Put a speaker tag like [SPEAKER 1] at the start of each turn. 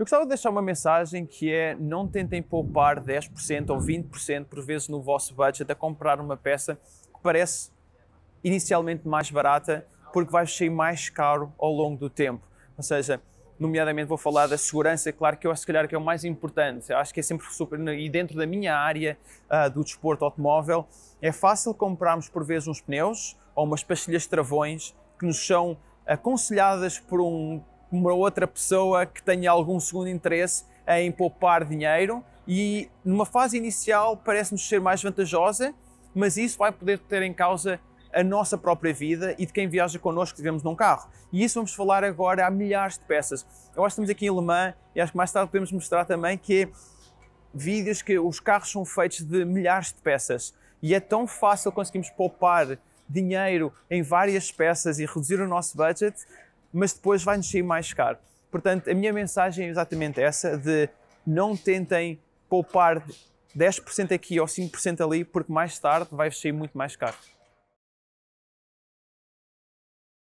[SPEAKER 1] Eu gostava de deixar uma mensagem que é não tentem poupar 10% ou 20% por vezes no vosso budget a comprar uma peça que parece inicialmente mais barata porque vai ser mais caro ao longo do tempo. Ou seja, nomeadamente vou falar da segurança, claro que eu acho que é o mais importante, eu acho que é sempre super, e dentro da minha área uh, do desporto automóvel, é fácil comprarmos por vezes uns pneus ou umas pastilhas de travões que nos são aconselhadas por um uma outra pessoa que tenha algum segundo interesse em poupar dinheiro e numa fase inicial parece-nos ser mais vantajosa, mas isso vai poder ter em causa a nossa própria vida e de quem viaja connosco que vivemos num carro. E isso vamos falar agora a milhares de peças. Eu acho que estamos aqui em Le Mans e acho que mais tarde podemos mostrar também que é vídeos que os carros são feitos de milhares de peças e é tão fácil conseguirmos poupar dinheiro em várias peças e reduzir o nosso budget mas depois vai-nos sair mais caro. Portanto, a minha mensagem é exatamente essa: de não tentem poupar 10% aqui ou 5% ali, porque mais tarde vai sair muito mais caro.